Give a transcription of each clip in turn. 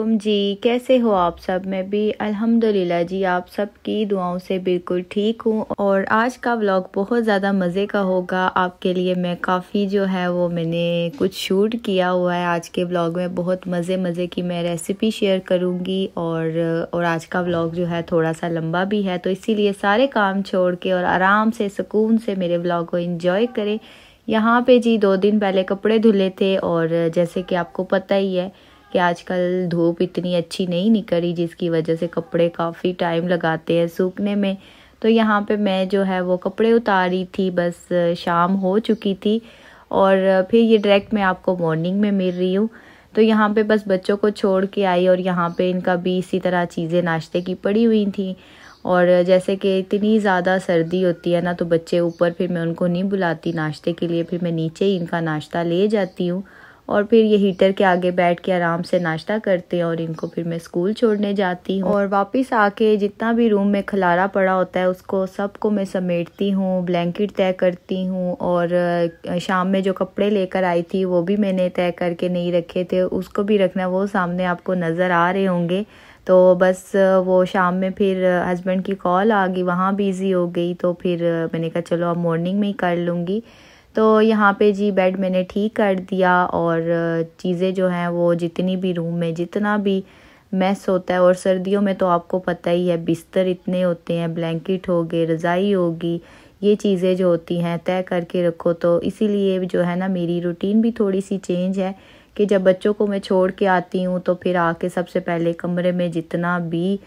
वालेकुम जी कैसे हो आप सब मैं भी अल्हम्दुलिल्लाह जी आप सब की दुआओं से बिल्कुल ठीक हूँ और आज का व्लॉग बहुत ज़्यादा मज़े का होगा आपके लिए मैं काफ़ी जो है वो मैंने कुछ शूट किया हुआ है आज के व्लॉग में बहुत मज़े मज़े की मैं रेसिपी शेयर करूँगी और और आज का व्लॉग जो है थोड़ा सा लंबा भी है तो इसी सारे काम छोड़ के और आराम से सुकून से मेरे व्लॉग को इन्जॉय करें यहाँ पे जी दो दिन पहले कपड़े धुले थे और जैसे कि आपको पता ही है कि आजकल धूप इतनी अच्छी नहीं निकली जिसकी वजह से कपड़े काफ़ी टाइम लगाते हैं सूखने में तो यहाँ पे मैं जो है वो कपड़े उतारी थी बस शाम हो चुकी थी और फिर ये डायरेक्ट मैं आपको मॉर्निंग में मिल रही हूँ तो यहाँ पे बस बच्चों को छोड़ के आई और यहाँ पे इनका भी इसी तरह चीज़ें नाश्ते की पड़ी हुई थी और जैसे कि इतनी ज़्यादा सर्दी होती है ना तो बच्चे ऊपर फिर मैं उनको नहीं बुलाती नाश्ते के लिए फिर मैं नीचे ही इनका नाश्ता ले जाती हूँ और फिर ये हीटर के आगे बैठ के आराम से नाश्ता करते हैं और इनको फिर मैं स्कूल छोड़ने जाती हूँ और वापस आके जितना भी रूम में खलारा पड़ा होता है उसको सबको मैं समेटती हूँ ब्लैंकेट तय करती हूँ और शाम में जो कपड़े लेकर आई थी वो भी मैंने तय करके नहीं रखे थे उसको भी रखना वो सामने आपको नज़र आ रहे होंगे तो बस वो शाम में फिर हस्बैंड की कॉल आ गई वहाँ बिज़ी हो गई तो फिर मैंने कहा चलो अब मॉर्निंग में ही कर लूँगी तो यहाँ पे जी बेड मैंने ठीक कर दिया और चीज़ें जो हैं वो जितनी भी रूम में जितना भी मैस होता है और सर्दियों में तो आपको पता ही है बिस्तर इतने होते हैं ब्लैंकेट हो गए रज़ाई होगी ये चीज़ें जो होती हैं तय करके रखो तो इसीलिए जो है ना मेरी रूटीन भी थोड़ी सी चेंज है कि जब बच्चों को मैं छोड़ के आती हूँ तो फिर आके सबसे पहले कमरे में जितना भी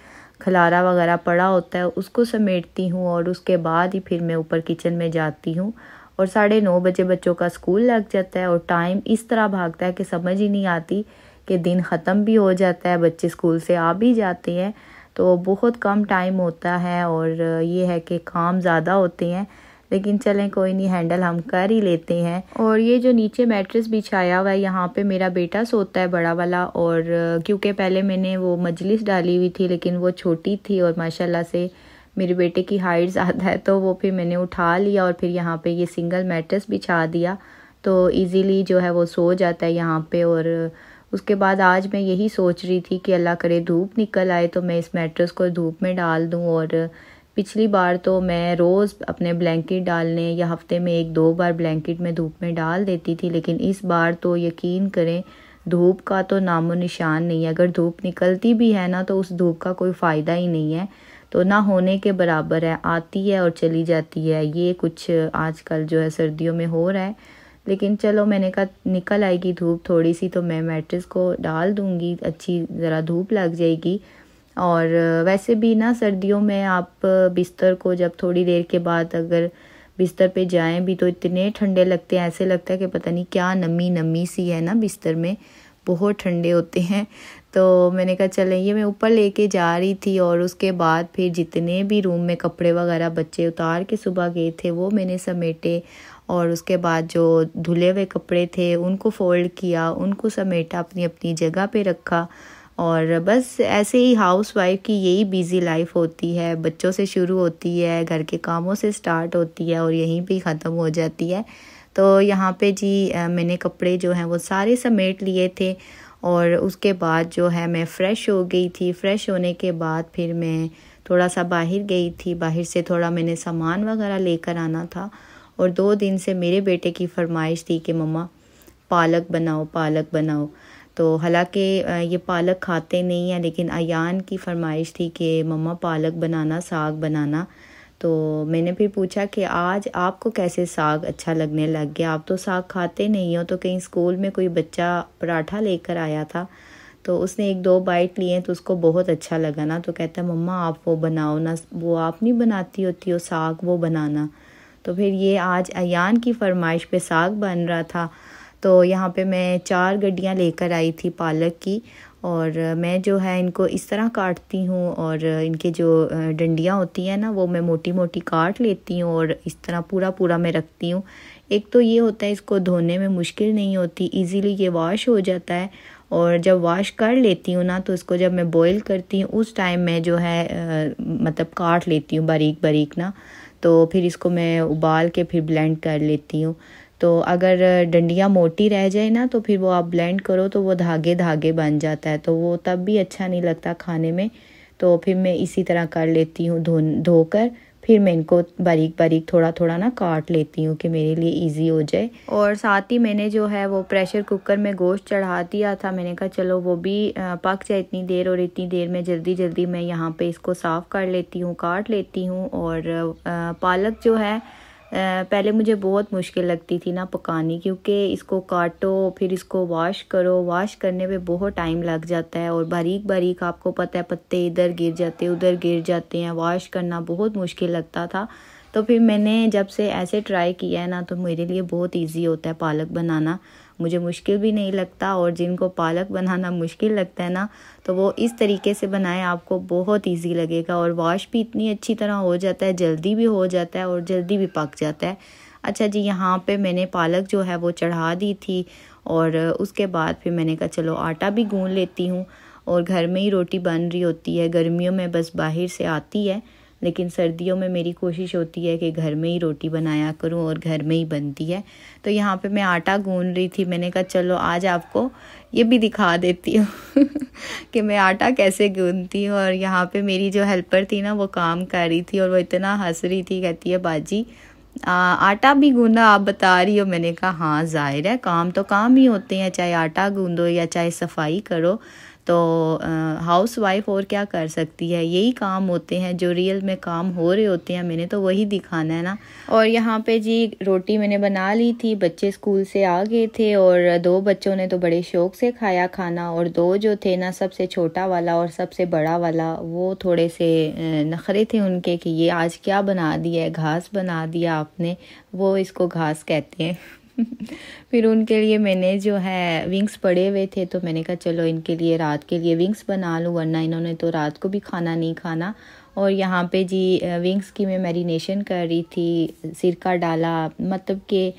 खलारा वगैरह पड़ा होता है उसको समेटती हूँ और उसके बाद ही फिर मैं ऊपर किचन में जाती हूँ और साढ़े नौ बजे बच्चों का स्कूल लग जाता है और टाइम इस तरह भागता है कि समझ ही नहीं आती कि दिन ख़त्म भी हो जाता है बच्चे स्कूल से आ भी जाते हैं तो बहुत कम टाइम होता है और ये है कि काम ज़्यादा होते हैं लेकिन चलें कोई नहीं हैंडल हम कर ही लेते हैं और ये जो नीचे मैट्रेस बिछाया हुआ है यहाँ पे मेरा बेटा सोता है बड़ा वाला और क्योंकि पहले मैंने वो मजलिस डाली हुई थी लेकिन वो छोटी थी और माशाल्लाह से मेरे बेटे की हाइट ज़्यादा है तो वो फिर मैंने उठा लिया और फिर यहाँ पे ये सिंगल मैट्रेस बिछा दिया तो इजीली जो है वो सो जाता है यहाँ पे और उसके बाद आज मैं यही सोच रही थी कि अल्लाह करे धूप निकल आए तो मैं इस मैट्रेस को धूप में डाल दूँ और पिछली बार तो मैं रोज़ अपने ब्लैंकेट डालने या हफ्ते में एक दो बार ब्लैंकेट में धूप में डाल देती थी लेकिन इस बार तो यकीन करें धूप का तो नामो निशान नहीं है अगर धूप निकलती भी है ना तो उस धूप का कोई फ़ायदा ही नहीं है तो ना होने के बराबर है आती है और चली जाती है ये कुछ आजकल जो है सर्दियों में हो रहा है लेकिन चलो मैंने कहा निकल आएगी धूप थोड़ी सी तो मैं मैट्रिस को डाल दूंगी अच्छी ज़रा धूप लग जाएगी और वैसे भी ना सर्दियों में आप बिस्तर को जब थोड़ी देर के बाद अगर बिस्तर पे जाएं भी तो इतने ठंडे लगते हैं ऐसे लगता है कि पता नहीं क्या नमी नमी सी है ना बिस्तर में बहुत ठंडे होते हैं तो मैंने कहा चले ये मैं ऊपर लेके जा रही थी और उसके बाद फिर जितने भी रूम में कपड़े वगैरह बच्चे उतार के सुबह गए थे वो मैंने समेटे और उसके बाद जो धुले हुए कपड़े थे उनको फ़ोल्ड किया उनको समेटा अपनी अपनी जगह पे रखा और बस ऐसे ही हाउस वाइफ की यही बिज़ी लाइफ होती है बच्चों से शुरू होती है घर के कामों से स्टार्ट होती है और यहीं पे ख़त्म हो जाती है तो यहाँ पे जी मैंने कपड़े जो हैं वो सारे समेट लिए थे और उसके बाद जो है मैं फ़्रेश हो गई थी फ़्रेश होने के बाद फिर मैं थोड़ा सा बाहर गई थी बाहर से थोड़ा मैंने सामान वगैरह लेकर आना था और दो दिन से मेरे बेटे की फरमाइश थी कि मम्मा पालक बनाओ पालक बनाओ तो हालांकि ये पालक खाते नहीं हैं लेकिन अन की फरमाइश थी कि मम्मा पालक बनाना साग बनाना तो मैंने फिर पूछा कि आज आपको कैसे साग अच्छा लगने लग गया आप तो साग खाते नहीं हो तो कहीं स्कूल में कोई बच्चा पराठा लेकर आया था तो उसने एक दो बाइट लिए तो उसको बहुत अच्छा लगा ना तो कहता मम्मा आप वो बनाओ ना वो आप नहीं बनाती होती हो साग वो बनाना तो फिर ये आज अन की फरमाइश पे साग बन रहा था तो यहाँ पे मैं चार गड्डियाँ लेकर आई थी पालक की और मैं जो है इनको इस तरह काटती हूँ और इनके जो डंडियाँ होती हैं ना वो मैं मोटी मोटी काट लेती हूँ और इस तरह पूरा पूरा मैं रखती हूँ एक तो ये होता है इसको धोने में मुश्किल नहीं होती इजीली ये वॉश हो जाता है और जब वॉश कर लेती हूँ ना तो इसको जब मैं बॉईल करती हूँ उस टाइम में जो है मतलब काट लेती हूँ बारीक बारीक ना तो फिर इसको मैं उबाल के फिर ब्लेंड कर लेती हूँ तो अगर डंडियाँ मोटी रह जाए ना तो फिर वो आप ब्लेंड करो तो वो धागे धागे बन जाता है तो वो तब भी अच्छा नहीं लगता खाने में तो फिर मैं इसी तरह कर लेती हूँ धो धोकर फिर मैं इनको बारीक बारीक थोड़ा थोड़ा ना काट लेती हूँ कि मेरे लिए इजी हो जाए और साथ ही मैंने जो है वो प्रेशर कुकर में गोश्त चढ़ा दिया था मैंने कहा चलो वो भी पक जाए इतनी देर और इतनी देर में जल्दी जल्दी मैं यहाँ पे इसको साफ़ कर लेती हूँ काट लेती हूँ और पालक जो है पहले मुझे बहुत मुश्किल लगती थी ना पकानी क्योंकि इसको काटो फिर इसको वॉश करो वॉश करने में बहुत टाइम लग जाता है और बारीक बारीक आपको पता है पत्ते इधर गिर जाते उधर गिर जाते हैं वॉश करना बहुत मुश्किल लगता था तो फिर मैंने जब से ऐसे ट्राई किया है ना तो मेरे लिए बहुत ईजी होता है पालक बनाना मुझे मुश्किल भी नहीं लगता और जिनको पालक बनाना मुश्किल लगता है ना तो वो इस तरीके से बनाएं आपको बहुत इजी लगेगा और वॉश भी इतनी अच्छी तरह हो जाता है जल्दी भी हो जाता है और जल्दी भी पक जाता है अच्छा जी यहाँ पे मैंने पालक जो है वो चढ़ा दी थी और उसके बाद फिर मैंने कहा चलो आटा भी गूँध लेती हूँ और घर में ही रोटी बन रही होती है गर्मियों में बस बाहर से आती है लेकिन सर्दियों में मेरी कोशिश होती है कि घर में ही रोटी बनाया करूं और घर में ही बनती है तो यहाँ पे मैं आटा गून रही थी मैंने कहा चलो आज आपको ये भी दिखा देती हूँ कि मैं आटा कैसे गूनती हूँ और यहाँ पे मेरी जो हेल्पर थी ना वो काम कर रही थी और वो इतना हंस रही थी कहती है बाजी आ, आटा भी गूंदा आप बता रही हो मैंने कहा हाँ जाहिर है काम तो काम ही होते हैं चाहे आटा गूंदो या चाहे सफाई करो तो हाउस वाइफ और क्या कर सकती है यही काम होते हैं जो रियल में काम हो रहे होते हैं मैंने तो वही दिखाना है ना और यहाँ पे जी रोटी मैंने बना ली थी बच्चे स्कूल से आ गए थे और दो बच्चों ने तो बड़े शौक से खाया खाना और दो जो थे ना सबसे छोटा वाला और सबसे बड़ा वाला वो थोड़े से नखरे थे उनके कि ये आज क्या बना दिया है घास बना दिया आपने वो इसको घास कहते हैं फिर उनके लिए मैंने जो है विंग्स पड़े हुए थे तो मैंने कहा चलो इनके लिए रात के लिए विंग्स बना लूँ वरना इन्होंने तो रात को भी खाना नहीं खाना और यहाँ पे जी विंग्स की मैं मैरिनेशन कर रही थी सिरका डाला मतलब कि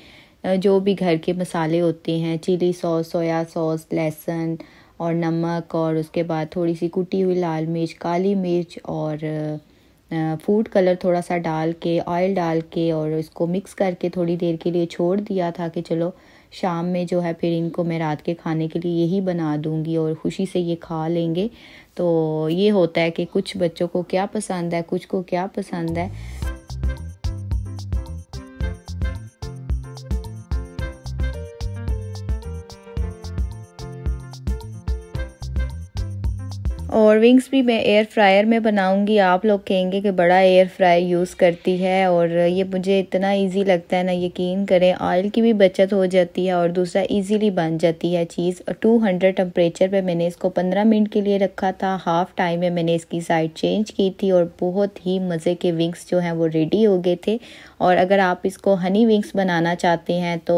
जो भी घर के मसाले होते हैं चिली सॉस सोया सॉस लहसुन और नमक और उसके बाद थोड़ी सी कुटी हुई लाल मिर्च काली मिर्च और फूड कलर थोड़ा सा डाल के ऑयल डाल के और इसको मिक्स करके थोड़ी देर के लिए छोड़ दिया था कि चलो शाम में जो है फिर इनको मैं रात के खाने के लिए यही बना दूंगी और खुशी से ये खा लेंगे तो ये होता है कि कुछ बच्चों को क्या पसंद है कुछ को क्या पसंद है और विंग्स भी मैं एयर फ्रायर में बनाऊंगी आप लोग कहेंगे कि बड़ा एयर फ्रायर यूज़ करती है और ये मुझे इतना इजी लगता है ना यकीन करें ऑयल की भी बचत हो जाती है और दूसरा इजीली बन जाती है चीज़ और 200 टम्परेचर पर मैंने इसको 15 मिनट के लिए रखा था हाफ़ टाइम में मैंने इसकी साइड चेंज की थी और बहुत ही मज़े के विंग्स जो हैं वो रेडी हो गए थे और अगर आप इसको हनी विंग्स बनाना चाहते हैं तो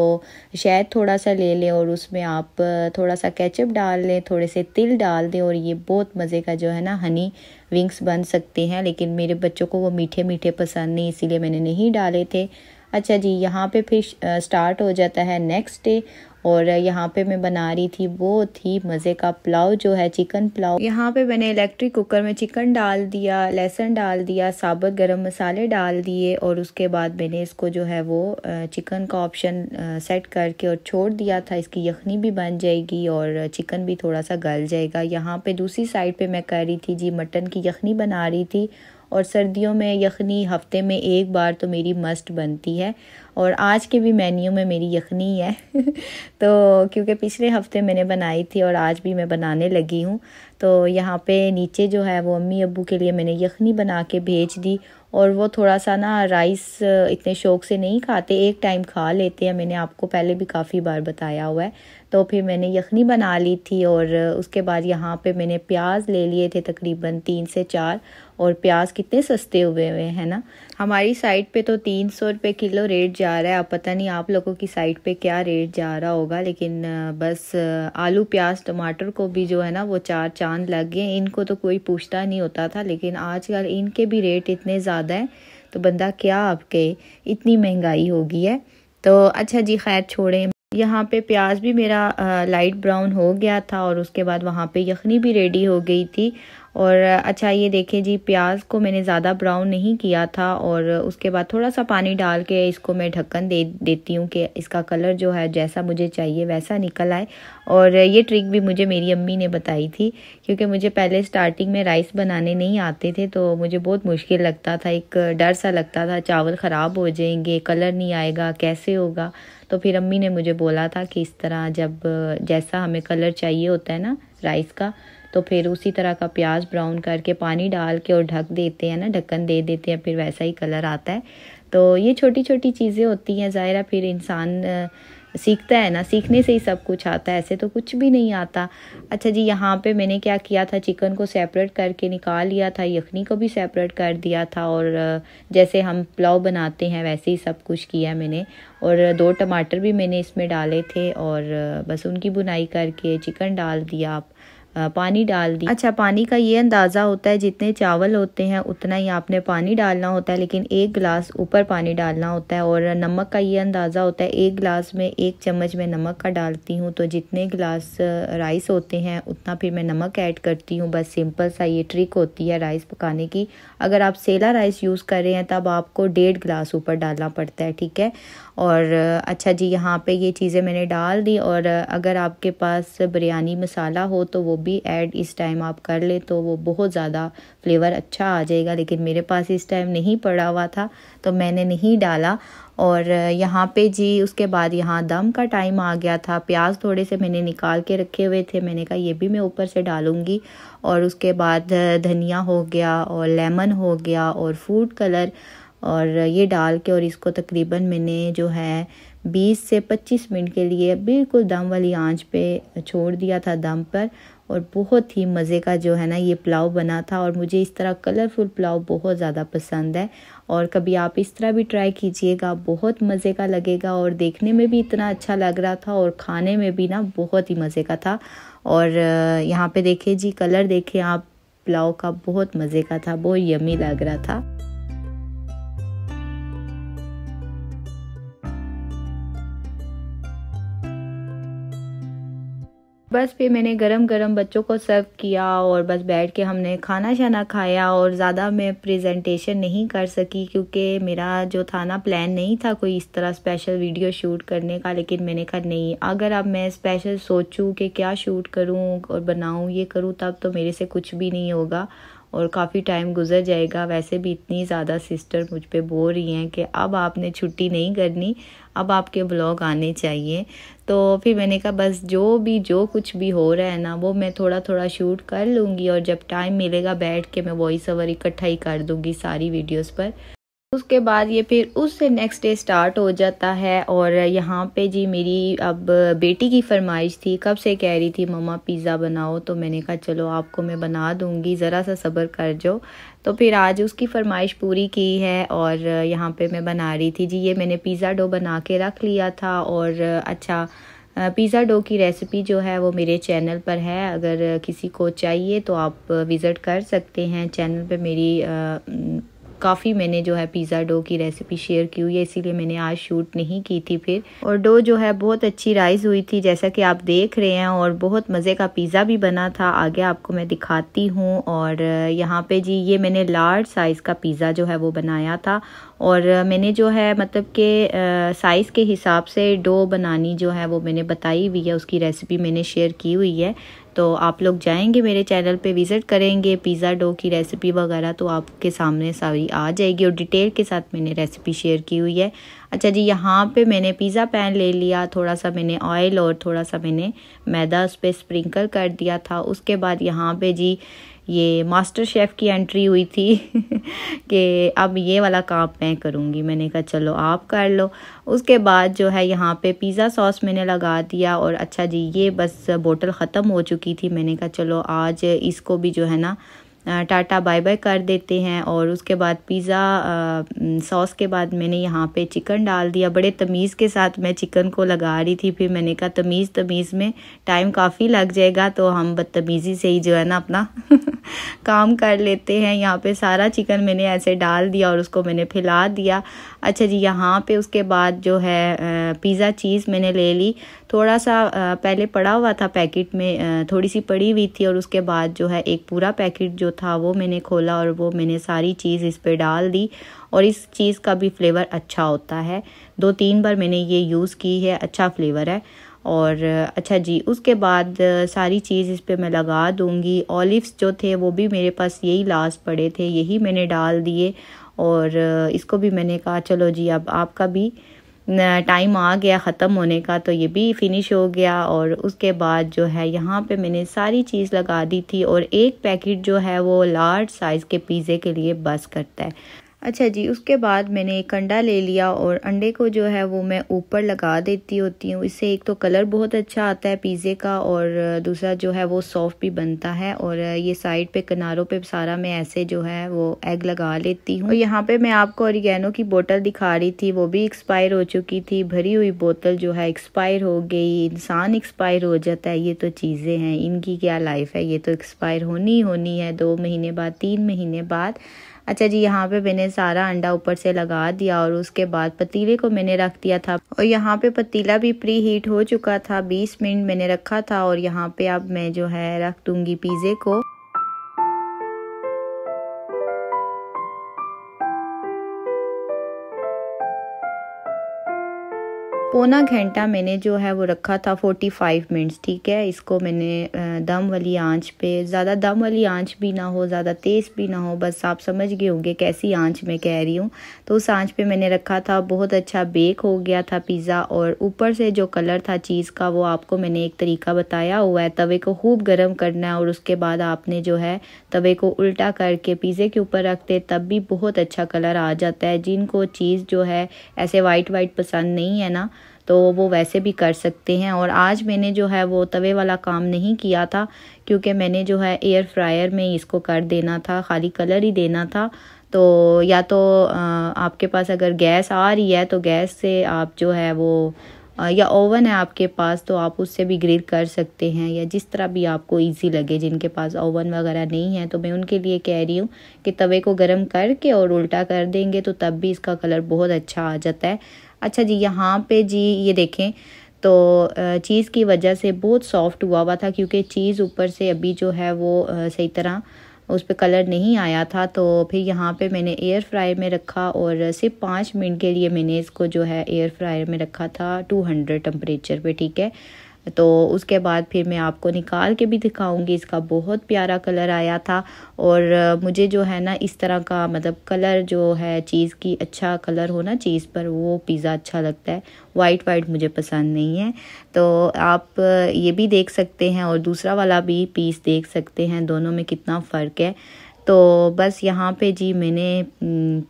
शायद थोड़ा सा ले लें और उसमें आप थोड़ा सा केचप डाल लें थोड़े से तिल डाल दें और ये बहुत मज़े का जो है ना हनी विंग्स बन सकते हैं लेकिन मेरे बच्चों को वो मीठे मीठे पसंद नहीं इसीलिए मैंने नहीं डाले थे अच्छा जी यहाँ पे फिर स्टार्ट हो जाता है नेक्स्ट डे और यहाँ पे मैं बना रही थी वो थी मज़े का पुलाव जो है चिकन पुलाव यहाँ पे मैंने इलेक्ट्रिक कुकर में चिकन डाल दिया लहसुन डाल दिया साबुत गरम मसाले डाल दिए और उसके बाद मैंने इसको जो है वो चिकन का ऑप्शन सेट करके और छोड़ दिया था इसकी यखनी भी बन जाएगी और चिकन भी थोड़ा सा गल जाएगा यहाँ पर दूसरी साइड पर मैं कर रही थी जी मटन की यखनी बना रही थी और सर्दियों में यखनी हफ्ते में एक बार तो मेरी मस्ट बनती है और आज के भी मेन्यू में मेरी यखनी है तो क्योंकि पिछले हफ्ते मैंने बनाई थी और आज भी मैं बनाने लगी हूँ तो यहाँ पे नीचे जो है वो अम्मी अबू के लिए मैंने यखनी बना के भेज दी और वो थोड़ा सा ना राइस इतने शौक से नहीं खाते एक टाइम खा लेते हैं मैंने आपको पहले भी काफ़ी बार बताया हुआ है तो फिर मैंने यखनी बना ली थी और उसके बाद यहाँ पे मैंने प्याज ले लिए थे तकरीबन तीन से चार और प्याज कितने सस्ते हुए हुए हैं ना हमारी साइट पे तो तीन सौ रुपये किलो रेट जा रहा है अब पता नहीं आप लोगों की साइट पे क्या रेट जा रहा होगा लेकिन बस आलू प्याज टमाटर को भी जो है ना वो चार चांद लग गए इनको तो कोई पूछता नहीं होता था लेकिन आजकल इनके भी रेट इतने ज़्यादा हैं तो बंदा क्या आपके इतनी महंगाई होगी है तो अच्छा जी खैर छोड़ें यहाँ पे प्याज भी मेरा लाइट ब्राउन हो गया था और उसके बाद वहाँ पे यखनी भी रेडी हो गई थी और अच्छा ये देखें जी प्याज को मैंने ज़्यादा ब्राउन नहीं किया था और उसके बाद थोड़ा सा पानी डाल के इसको मैं ढक्कन दे देती हूँ कि इसका कलर जो है जैसा मुझे चाहिए वैसा निकल आए और ये ट्रिक भी मुझे मेरी अम्मी ने बताई थी क्योंकि मुझे पहले स्टार्टिंग में राइस बनाने नहीं आते थे तो मुझे बहुत मुश्किल लगता था एक डर सा लगता था चावल ख़राब हो जाएंगे कलर नहीं आएगा कैसे होगा तो फिर अम्मी ने मुझे बोला था कि इस तरह जब जैसा हमें कलर चाहिए होता है ना राइस का तो फिर उसी तरह का प्याज ब्राउन करके पानी डाल के और ढक देते हैं ना ढक्कन दे देते हैं फिर वैसा ही कलर आता है तो ये छोटी छोटी चीज़ें होती हैं ज़ाहिर फिर इंसान सीखता है ना सीखने से ही सब कुछ आता है ऐसे तो कुछ भी नहीं आता अच्छा जी यहाँ पे मैंने क्या किया था चिकन को सेपरेट करके निकाल लिया था यखनी को भी सेपरेट कर दिया था और जैसे हम पुलाव बनाते हैं वैसे ही सब कुछ किया मैंने और दो टमाटर भी मैंने इसमें डाले थे और बस उनकी बुनाई करके चिकन डाल दिया आप पानी डाल दी अच्छा पानी का ये अंदाज़ा होता है जितने चावल होते हैं उतना ही आपने पानी डालना होता है लेकिन एक गिलास ऊपर पानी डालना होता है और नमक का ये अंदाज़ा होता है एक गिलास में एक चम्मच में नमक का डालती हूँ तो जितने गिलास राइस होते हैं उतना फिर मैं नमक ऐड करती हूँ बस सिंपल सा ये ट्रिक होती है राइस पकाने की अगर आप सेला राइस यूज़ कर रहे हैं तब आपको डेढ़ गिलास ऊपर डालना पड़ता है ठीक है और अच्छा जी यहाँ पे ये चीज़ें मैंने डाल दी और अगर आपके पास बिरयानी मसाला हो तो वो भी ऐड इस टाइम आप कर ले तो वो बहुत ज़्यादा फ्लेवर अच्छा आ जाएगा लेकिन मेरे पास इस टाइम नहीं पड़ा हुआ था तो मैंने नहीं डाला और यहाँ पे जी उसके बाद यहाँ दम का टाइम आ गया था प्याज थोड़े से मैंने निकाल के रखे हुए थे मैंने कहा ये भी मैं ऊपर से डालूँगी और उसके बाद धनिया हो गया और लेमन हो गया और फूड कलर और ये डाल के और इसको तकरीबन मैंने जो है 20 से 25 मिनट के लिए बिल्कुल दम वाली आंच पे छोड़ दिया था दम पर और बहुत ही मज़े का जो है ना ये पुलाव बना था और मुझे इस तरह कलरफुल पुलाव बहुत ज़्यादा पसंद है और कभी आप इस तरह भी ट्राई कीजिएगा बहुत मज़े का लगेगा और देखने में भी इतना अच्छा लग रहा था और खाने में भी ना बहुत ही मज़े का था और यहाँ पे देखे जी कलर देखें आप पुलाव का बहुत मज़े का था बहुत यमी लग रहा था बस फिर मैंने गरम गरम बच्चों को सर्व किया और बस बैठ के हमने खाना शाना खाया और ज़्यादा मैं प्रेजेंटेशन नहीं कर सकी क्योंकि मेरा जो था ना प्लान नहीं था कोई इस तरह स्पेशल वीडियो शूट करने का लेकिन मैंने कहा नहीं अगर अब मैं स्पेशल सोचूं कि क्या शूट करूं और बनाऊं ये करूं तब तो मेरे से कुछ भी नहीं होगा और काफ़ी टाइम गुजर जाएगा वैसे भी इतनी ज़्यादा सिस्टर मुझ पर बोल रही हैं कि अब आपने छुट्टी नहीं करनी अब आपके ब्लॉग आने चाहिए तो फिर मैंने कहा बस जो भी जो कुछ भी हो रहा है ना वो मैं थोड़ा थोड़ा शूट कर लूँगी और जब टाइम मिलेगा बैठ के मैं वॉइस ओवर इकट्ठा ही कर दूँगी सारी वीडियोज़ पर उसके बाद ये फिर उससे नेक्स्ट डे स्टार्ट हो जाता है और यहाँ पे जी मेरी अब बेटी की फरमाइश थी कब से कह रही थी ममा पिज़्ज़ा बनाओ तो मैंने कहा चलो आपको मैं बना दूँगी ज़रा सा सब्र कर जो तो फिर आज उसकी फरमाइश पूरी की है और यहाँ पे मैं बना रही थी जी ये मैंने पिज़्ज़ा डो बना के रख लिया था और अच्छा पिज़्ज़ा डो की रेसिपी जो है वो मेरे चैनल पर है अगर किसी को चाहिए तो आप विज़िट कर सकते हैं चैनल पर मेरी काफ़ी मैंने जो है पिज़्ज़ा डो की रेसिपी शेयर की हुई है इसीलिए मैंने आज शूट नहीं की थी फिर और डो जो है बहुत अच्छी राइस हुई थी जैसा कि आप देख रहे हैं और बहुत मज़े का पिज़्ज़ा भी बना था आगे आपको मैं दिखाती हूँ और यहाँ पे जी ये मैंने लार्ज साइज़ का पिज़्ज़ा जो है वो बनाया था और मैंने जो है मतलब के साइज़ के हिसाब से डो बनानी जो है वो मैंने बताई हुई है उसकी रेसिपी मैंने शेयर की हुई है तो आप लोग जाएंगे मेरे चैनल पे विज़िट करेंगे पिज़्ज़ा डो की रेसिपी वगैरह तो आपके सामने सारी आ जाएगी और डिटेल के साथ मैंने रेसिपी शेयर की हुई है अच्छा जी यहाँ पे मैंने पिज़्ज़ा पैन ले लिया थोड़ा सा मैंने ऑयल और थोड़ा सा मैंने मैदा उस पर स्प्रिंकल कर दिया था उसके बाद यहाँ पे जी ये मास्टर शेफ़ की एंट्री हुई थी कि अब ये वाला काम मैं करूँगी मैंने कहा चलो आप कर लो उसके बाद जो है यहाँ पे पिज़्ज़ा सॉस मैंने लगा दिया और अच्छा जी ये बस बोतल ख़त्म हो चुकी थी मैंने कहा चलो आज इसको भी जो है ना टाटा बाय बाय कर देते हैं और उसके बाद पिज़्ज़ा सॉस के बाद मैंने यहाँ पे चिकन डाल दिया बड़े तमीज़ के साथ मैं चिकन को लगा रही थी फिर मैंने कहा तमीज़ तमीज़ में टाइम काफ़ी लग जाएगा तो हम बदतमीज़ी से ही जो है ना अपना काम कर लेते हैं यहाँ पे सारा चिकन मैंने ऐसे डाल दिया और उसको मैंने फैला दिया अच्छा जी यहाँ पे उसके बाद जो है पिज़्ज़ा चीज़ मैंने ले ली थोड़ा सा पहले पड़ा हुआ था पैकेट में थोड़ी सी पड़ी हुई थी और उसके बाद जो है एक पूरा पैकेट जो था वो मैंने खोला और वो मैंने सारी चीज़ इस पर डाल दी और इस चीज़ का भी फ्लेवर अच्छा होता है दो तीन बार मैंने ये यूज़ की है अच्छा फ्लेवर है और अच्छा जी उसके बाद सारी चीज़ इस पर मैं लगा दूँगी ऑलिवस जो थे वो भी मेरे पास यही लास्ट पड़े थे यही मैंने डाल दिए और इसको भी मैंने कहा चलो जी अब आपका भी टाइम आ गया ख़त्म होने का तो ये भी फिनिश हो गया और उसके बाद जो है यहाँ पे मैंने सारी चीज़ लगा दी थी और एक पैकेट जो है वो लार्ज साइज़ के पिज़्ज़े के लिए बस करता है अच्छा जी उसके बाद मैंने एक अंडा ले लिया और अंडे को जो है वो मैं ऊपर लगा देती होती हूँ इससे एक तो कलर बहुत अच्छा आता है पिज़्ज़े का और दूसरा जो है वो सॉफ्ट भी बनता है और ये साइड पे किनारों पे सारा मैं ऐसे जो है वो एग लगा लेती हूँ और यहाँ पे मैं आपको औरिगैनो की बोतल दिखा रही थी वो भी एक्सपायर हो चुकी थी भरी हुई बोतल जो है एक्सपायर हो गई इंसान एक्सपायर हो जाता है ये तो चीज़ें हैं इनकी क्या लाइफ है ये तो एक्सपायर होनी ही होनी है दो महीने बाद तीन महीने बाद अच्छा जी यहाँ पे मैंने सारा अंडा ऊपर से लगा दिया और उसके बाद पतीले को मैंने रख दिया था और यहाँ पे पतीला भी प्री हीट हो चुका था बीस मिनट मैंने रखा था और यहाँ पे अब मैं जो है रख दूंगी पिज़्ज़े को पौना घंटा मैंने जो है वो रखा था 45 मिनट्स ठीक है इसको मैंने दम वाली आंच पे ज़्यादा दम वाली आंच भी ना हो ज़्यादा तेज़ भी ना हो बस आप समझ गए होंगे कैसी आंच मैं कह रही हूँ तो उस आंच पे मैंने रखा था बहुत अच्छा बेक हो गया था पिज़्ज़ा और ऊपर से जो कलर था चीज़ का वो आपको मैंने एक तरीका बताया हुआ है तवे को खूब गर्म करना है और उसके बाद आपने जो है तवे को उल्टा करके पिज़्ज़े के ऊपर रखते तब भी बहुत अच्छा कलर आ जाता है जिनको चीज़ जो है ऐसे वाइट वाइट पसंद नहीं है ना तो वो वैसे भी कर सकते हैं और आज मैंने जो है वो तवे वाला काम नहीं किया था क्योंकि मैंने जो है एयर फ्रायर में इसको कर देना था खाली कलर ही देना था तो या तो आपके पास अगर गैस आ रही है तो गैस से आप जो है वो या ओवन है आपके पास तो आप उससे भी ग्रिल कर सकते हैं या जिस तरह भी आपको इजी लगे जिनके पास ओवन वगैरह नहीं है तो मैं उनके लिए कह रही हूँ कि तवे को गर्म करके और उल्टा कर देंगे तो तब भी इसका कलर बहुत अच्छा आ जाता है अच्छा जी यहाँ पे जी ये देखें तो चीज़ की वजह से बहुत सॉफ्ट हुआ हुआ था क्योंकि चीज़ ऊपर से अभी जो है वो सही तरह उस पर कलर नहीं आया था तो फिर यहाँ पे मैंने एयर फ्रायर में रखा और सिर्फ पाँच मिनट के लिए मैंने इसको जो है एयर फ्रायर में रखा था टू हंड्रेड टेम्परेचर पर ठीक है तो उसके बाद फिर मैं आपको निकाल के भी दिखाऊंगी इसका बहुत प्यारा कलर आया था और मुझे जो है ना इस तरह का मतलब कलर जो है चीज़ की अच्छा कलर हो ना चीज़ पर वो पिज़्ज़ा अच्छा लगता है वाइट वाइट मुझे पसंद नहीं है तो आप ये भी देख सकते हैं और दूसरा वाला भी पीस देख सकते हैं दोनों में कितना फ़र्क है तो बस यहाँ पे जी मैंने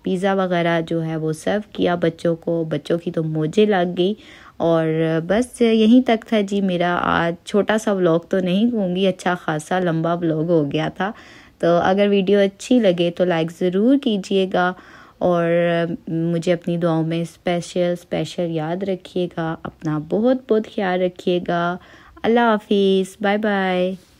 पिज़्ज़ा वगैरह जो है वो सर्व किया बच्चों को बच्चों की तो मोजे लग गई और बस यहीं तक था जी मेरा आज छोटा सा ब्लॉग तो नहीं कहूँगी अच्छा खासा लंबा ब्लॉग हो गया था तो अगर वीडियो अच्छी लगे तो लाइक ज़रूर कीजिएगा और मुझे अपनी दुआओं में स्पेशल स्पेशल याद रखिएगा अपना बहुत बहुत ख्याल रखिएगा अल्लाह हाफिज़ बाय बाय